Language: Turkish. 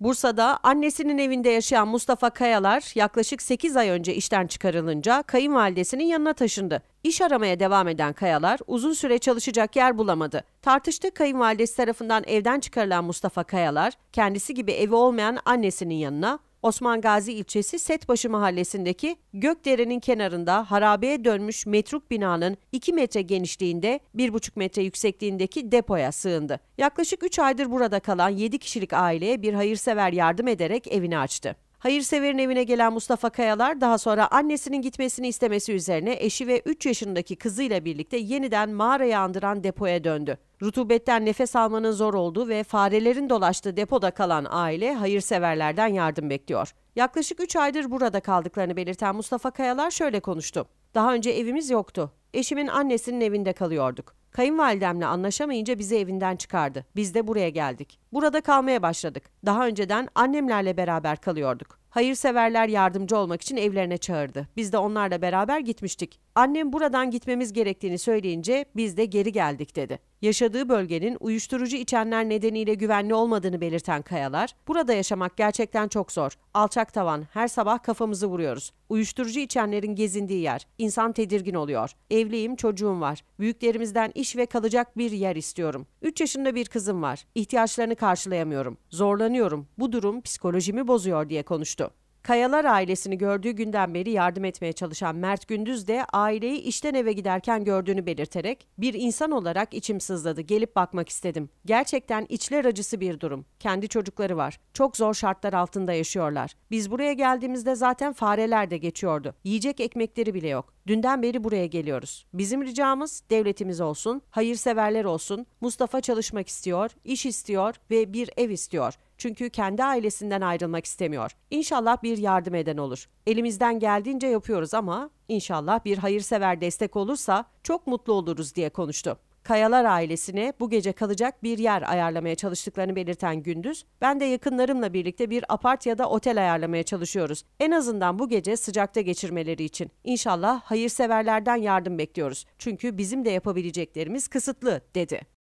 Bursa'da annesinin evinde yaşayan Mustafa Kayalar yaklaşık 8 ay önce işten çıkarılınca kayınvalidesinin yanına taşındı. İş aramaya devam eden Kayalar uzun süre çalışacak yer bulamadı. Tartıştığı kayınvalidesi tarafından evden çıkarılan Mustafa Kayalar kendisi gibi evi olmayan annesinin yanına Osman Gazi ilçesi Setbaşı mahallesindeki Gökdere'nin kenarında harabeye dönmüş metruk binanın 2 metre genişliğinde 1,5 metre yüksekliğindeki depoya sığındı. Yaklaşık 3 aydır burada kalan 7 kişilik aileye bir hayırsever yardım ederek evini açtı. Hayırsever'in evine gelen Mustafa Kayalar daha sonra annesinin gitmesini istemesi üzerine eşi ve 3 yaşındaki kızıyla birlikte yeniden mağarayı andıran depoya döndü. Rutubetten nefes almanın zor olduğu ve farelerin dolaştığı depoda kalan aile hayırseverlerden yardım bekliyor. Yaklaşık 3 aydır burada kaldıklarını belirten Mustafa Kayalar şöyle konuştu. Daha önce evimiz yoktu. Eşimin annesinin evinde kalıyorduk. Kayınvalidemle anlaşamayınca bizi evinden çıkardı. Biz de buraya geldik. Burada kalmaya başladık. Daha önceden annemlerle beraber kalıyorduk hayırseverler yardımcı olmak için evlerine çağırdı. Biz de onlarla beraber gitmiştik. Annem buradan gitmemiz gerektiğini söyleyince biz de geri geldik dedi. Yaşadığı bölgenin uyuşturucu içenler nedeniyle güvenli olmadığını belirten Kayalar, burada yaşamak gerçekten çok zor. Alçak tavan, her sabah kafamızı vuruyoruz. Uyuşturucu içenlerin gezindiği yer. İnsan tedirgin oluyor. Evliyim, çocuğum var. Büyüklerimizden iş ve kalacak bir yer istiyorum. 3 yaşında bir kızım var. İhtiyaçlarını karşılayamıyorum. Zorlanıyorum. Bu durum psikolojimi bozuyor diye konuştu. Kayalar ailesini gördüğü günden beri yardım etmeye çalışan Mert Gündüz de aileyi işten eve giderken gördüğünü belirterek bir insan olarak içim sızladı gelip bakmak istedim. Gerçekten içler acısı bir durum. Kendi çocukları var. Çok zor şartlar altında yaşıyorlar. Biz buraya geldiğimizde zaten fareler de geçiyordu. Yiyecek ekmekleri bile yok. Dünden beri buraya geliyoruz. Bizim ricamız devletimiz olsun, hayırseverler olsun. Mustafa çalışmak istiyor, iş istiyor ve bir ev istiyor. Çünkü kendi ailesinden ayrılmak istemiyor. İnşallah bir yardım eden olur. Elimizden geldiğince yapıyoruz ama inşallah bir hayırsever destek olursa çok mutlu oluruz diye konuştu. Kayalar ailesine bu gece kalacak bir yer ayarlamaya çalıştıklarını belirten Gündüz, ben de yakınlarımla birlikte bir apart ya da otel ayarlamaya çalışıyoruz. En azından bu gece sıcakta geçirmeleri için. İnşallah hayırseverlerden yardım bekliyoruz. Çünkü bizim de yapabileceklerimiz kısıtlı, dedi.